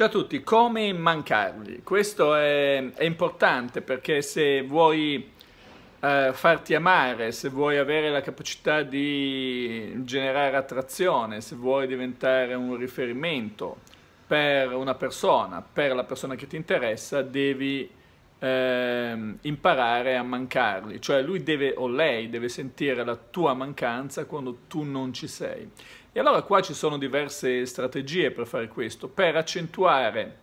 Ciao a tutti, come mancarli? Questo è, è importante perché se vuoi eh, farti amare, se vuoi avere la capacità di generare attrazione, se vuoi diventare un riferimento per una persona, per la persona che ti interessa, devi eh, imparare a mancarli, cioè lui deve o lei deve sentire la tua mancanza quando tu non ci sei. E allora qua ci sono diverse strategie per fare questo. Per accentuare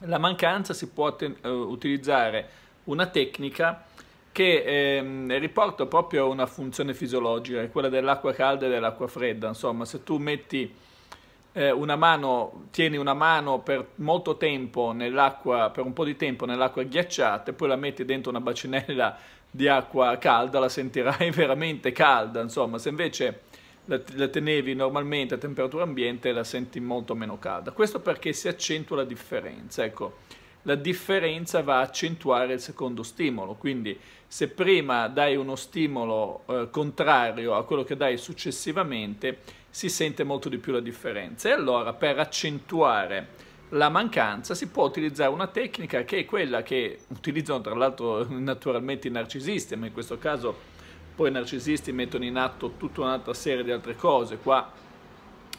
la mancanza si può eh, utilizzare una tecnica che ehm, riporta proprio una funzione fisiologica, quella dell'acqua calda e dell'acqua fredda. Insomma, se tu metti eh, una mano, tieni una mano per molto tempo nell'acqua, per un po' di tempo nell'acqua ghiacciata e poi la metti dentro una bacinella di acqua calda, la sentirai veramente calda, insomma, se invece la, la tenevi normalmente a temperatura ambiente la senti molto meno calda. Questo perché si accentua la differenza, ecco la differenza va a accentuare il secondo stimolo. Quindi se prima dai uno stimolo eh, contrario a quello che dai successivamente, si sente molto di più la differenza. E allora per accentuare la mancanza si può utilizzare una tecnica che è quella che utilizzano tra l'altro naturalmente i narcisisti, ma in questo caso poi i narcisisti mettono in atto tutta un'altra serie di altre cose, qua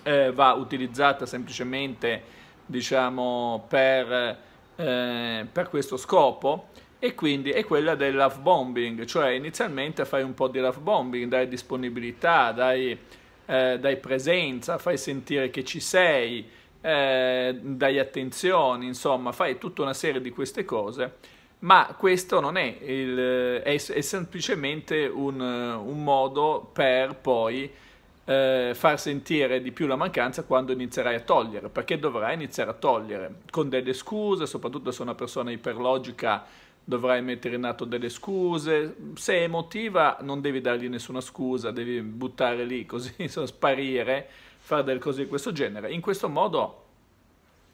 eh, va utilizzata semplicemente diciamo per, eh, per questo scopo e quindi è quella del love bombing, cioè inizialmente fai un po' di love bombing, dai disponibilità, dai eh, dai presenza, fai sentire che ci sei, eh, dai attenzione, insomma, fai tutta una serie di queste cose, ma questo non è, il, è, è semplicemente un, un, modo per poi eh, far sentire di più la mancanza quando inizierai a togliere, perché dovrai iniziare a togliere con delle scuse, soprattutto se una persona iperlogica dovrai mettere in atto delle scuse, se è emotiva non devi dargli nessuna scusa, devi buttare lì così, insomma, sparire, fare delle cose di questo genere. In questo modo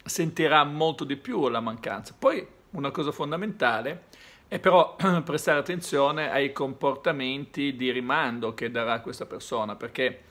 sentirà molto di più la mancanza. Poi una cosa fondamentale è però prestare attenzione ai comportamenti di rimando che darà questa persona, perché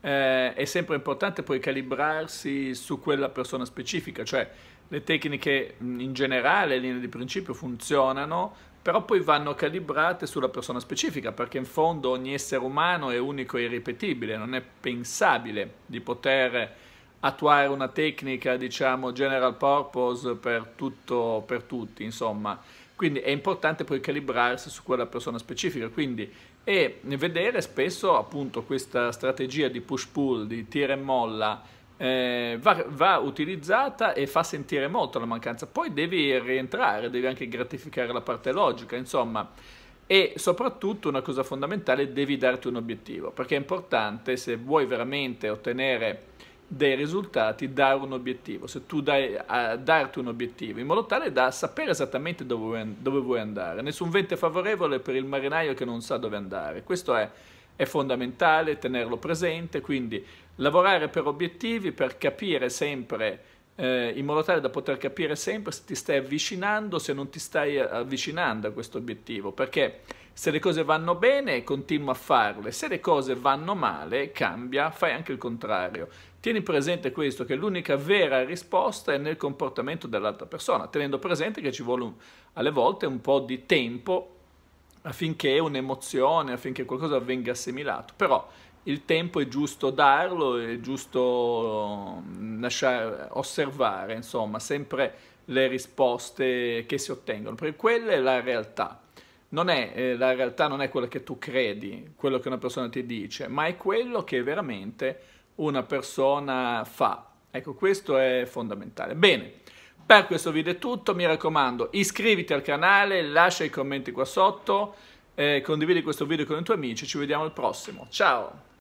eh, è sempre importante poi calibrarsi su quella persona specifica, cioè le tecniche in generale, le linee di principio funzionano, però poi vanno calibrate sulla persona specifica, perché in fondo ogni essere umano è unico e irripetibile, non è pensabile di poter attuare una tecnica, diciamo, general purpose per, tutto, per tutti, insomma. Quindi è importante poi calibrarsi su quella persona specifica, quindi e vedere spesso appunto questa strategia di push-pull, di tira e molla, eh, va, va, utilizzata e fa sentire molto la mancanza. Poi devi rientrare, devi anche gratificare la parte logica, insomma. E soprattutto una cosa fondamentale, devi darti un obiettivo, perché è importante se vuoi veramente ottenere dei risultati dare un obiettivo, se tu dai a darti un obiettivo, in modo tale da sapere esattamente dove, dove vuoi andare. Nessun vento è favorevole per il marinaio che non sa dove andare. Questo è, è fondamentale tenerlo presente, quindi lavorare per obiettivi, per capire sempre eh, in modo tale da poter capire sempre se ti stai avvicinando o se non ti stai eh, avvicinando a questo obiettivo, perché se le cose vanno bene continua a farle, se le cose vanno male cambia, fai anche il contrario. Tieni presente questo, che l'unica vera risposta è nel comportamento dell'altra persona, tenendo presente che ci vuole un, alle volte un po' di tempo affinché un'emozione, affinché qualcosa venga assimilato, però il tempo è giusto darlo, è giusto mm, lasciare, osservare, insomma, sempre le risposte che si ottengono, perché quella è la realtà. Non è, eh, la realtà non è quello che tu credi, quello che una persona ti dice, ma è quello che veramente una persona fa. Ecco, questo è fondamentale. Bene, per questo video è tutto, mi raccomando iscriviti al canale, lascia i commenti qua sotto, eh, condividi questo video con i tuoi amici, ci vediamo al prossimo, ciao!